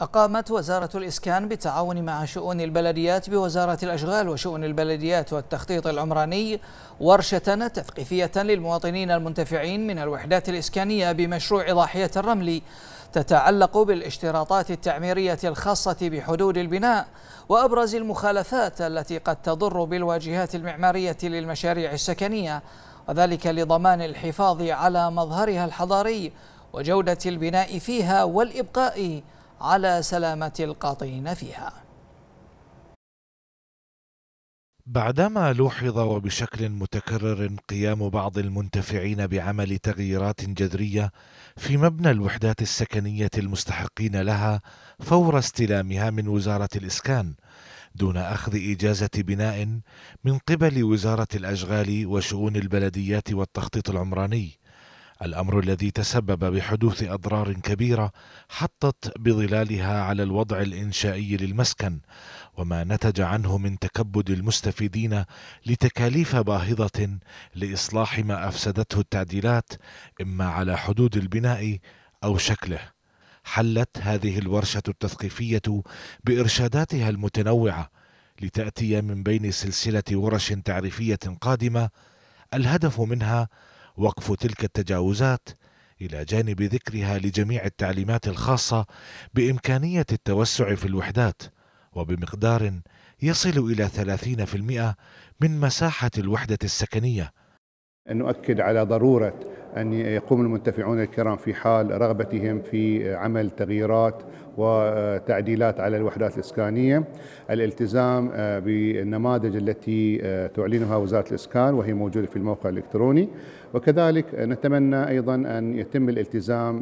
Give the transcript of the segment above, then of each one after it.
أقامت وزارة الإسكان بالتعاون مع شؤون البلديات بوزارة الأشغال وشؤون البلديات والتخطيط العمراني ورشة تثقيفية للمواطنين المنتفعين من الوحدات الإسكانية بمشروع ضاحية الرمل تتعلق بالاشتراطات التعميرية الخاصة بحدود البناء وأبرز المخالفات التي قد تضر بالواجهات المعمارية للمشاريع السكنية وذلك لضمان الحفاظ على مظهرها الحضاري وجودة البناء فيها والإبقاء على سلامة القاطين فيها بعدما لوحظ وبشكل متكرر قيام بعض المنتفعين بعمل تغييرات جذريه في مبنى الوحدات السكنيه المستحقين لها فور استلامها من وزاره الاسكان دون اخذ اجازه بناء من قبل وزاره الاشغال وشؤون البلديات والتخطيط العمراني الامر الذي تسبب بحدوث اضرار كبيره حطت بظلالها على الوضع الانشائي للمسكن وما نتج عنه من تكبد المستفيدين لتكاليف باهظه لاصلاح ما افسدته التعديلات اما على حدود البناء او شكله حلت هذه الورشه التثقيفيه بارشاداتها المتنوعه لتاتي من بين سلسله ورش تعريفيه قادمه الهدف منها وقف تلك التجاوزات الى جانب ذكرها لجميع التعليمات الخاصه بامكانيه التوسع في الوحدات وبمقدار يصل الى 30% من مساحه الوحده السكنيه نؤكد على ضروره أن يقوم المنتفعون الكرام في حال رغبتهم في عمل تغييرات وتعديلات على الوحدات الإسكانية الالتزام بالنماذج التي تعلنها وزارة الإسكان وهي موجودة في الموقع الإلكتروني وكذلك نتمنى أيضا أن يتم الالتزام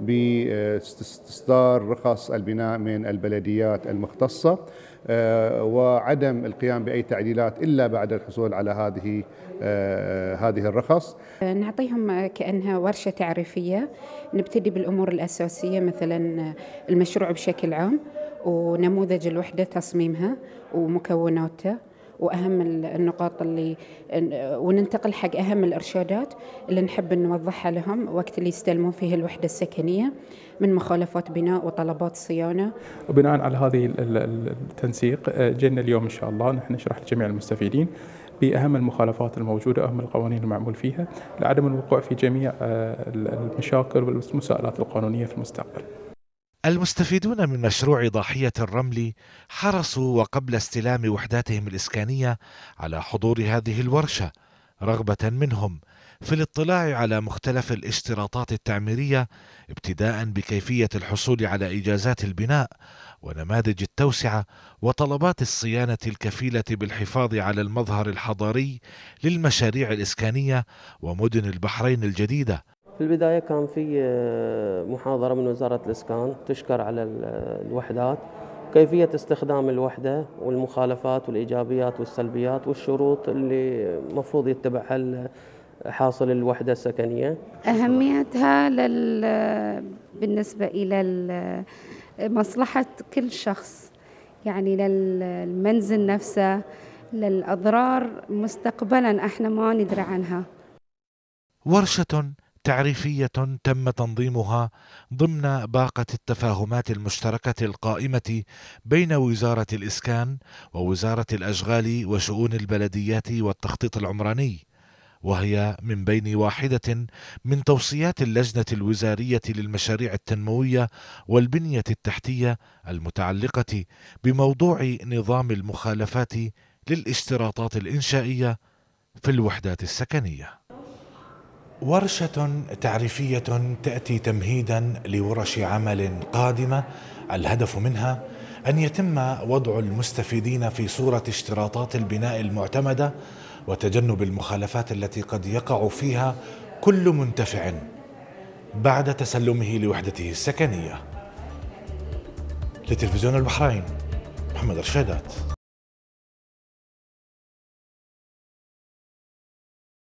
باستصدار رخص البناء من البلديات المختصة وعدم القيام بأي تعديلات إلا بعد الحصول على هذه هذه الرخص آه، نعطيهم آه، كأنها ورشة تعريفية نبتدي بالأمور الأساسية مثلا آه، المشروع بشكل عام ونموذج الوحدة تصميمها ومكوناتها واهم النقاط اللي وننتقل حق اهم الارشادات اللي نحب نوضحها لهم وقت اللي يستلمون فيه الوحده السكنيه من مخالفات بناء وطلبات صيانه. وبناء على هذه التنسيق جينا اليوم ان شاء الله نحن نشرح لجميع المستفيدين باهم المخالفات الموجوده اهم القوانين المعمول فيها لعدم الوقوع في جميع آه، المشاكل والمساءلات القانونيه في المستقبل. المستفيدون من مشروع ضاحية الرمل حرصوا وقبل استلام وحداتهم الإسكانية على حضور هذه الورشة رغبة منهم في الاطلاع على مختلف الاشتراطات التعميرية ابتداء بكيفية الحصول على إجازات البناء ونماذج التوسعه وطلبات الصيانه الكفيله بالحفاظ على المظهر الحضاري للمشاريع الاسكانيه ومدن البحرين الجديده في البداية كان في آه، محاضرة من وزارة الإسكان تشكر على آه، الوحدات كيفية استخدام الوحدة والمخالفات والإيجابيات والسلبيات والشروط اللي المفروض يتبعها آه، حاصل الوحدة السكنية أهميتها لل... بالنسبة إلى مصلحة كل شخص يعني للمنزل نفسه للأضرار مستقبلا احنا ما ندري عنها ورشة تعريفية تم تنظيمها ضمن باقة التفاهمات المشتركة القائمة بين وزارة الإسكان ووزارة الأشغال وشؤون البلديات والتخطيط العمراني وهي من بين واحدة من توصيات اللجنة الوزارية للمشاريع التنموية والبنية التحتية المتعلقة بموضوع نظام المخالفات للاشتراطات الإنشائية في الوحدات السكنية. ورشة تعريفية تأتي تمهيدا لورش عمل قادمة الهدف منها أن يتم وضع المستفيدين في صورة اشتراطات البناء المعتمدة وتجنب المخالفات التي قد يقع فيها كل منتفع بعد تسلمه لوحدته السكنية لتلفزيون البحرين محمد رشادات